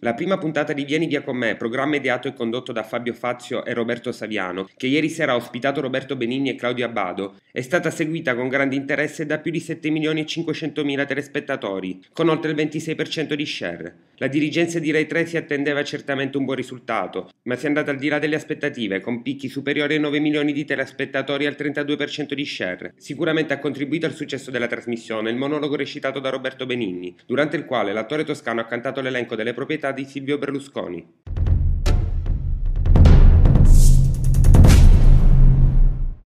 La prima puntata di Vieni via con me, programma ideato e condotto da Fabio Fazio e Roberto Saviano, che ieri sera ha ospitato Roberto Benigni e Claudio Abbado, è stata seguita con grande interesse da più di 7 milioni e 500 mila telespettatori, con oltre il 26% di share. La dirigenza di Rai 3 si attendeva certamente un buon risultato, ma si è andata al di là delle aspettative, con picchi superiori ai 9 milioni di telespettatori e al 32% di share. Sicuramente ha contribuito al successo della trasmissione il monologo recitato da Roberto Benigni, durante il quale l'attore toscano ha cantato l'elenco delle proprietà di Silvio Berlusconi.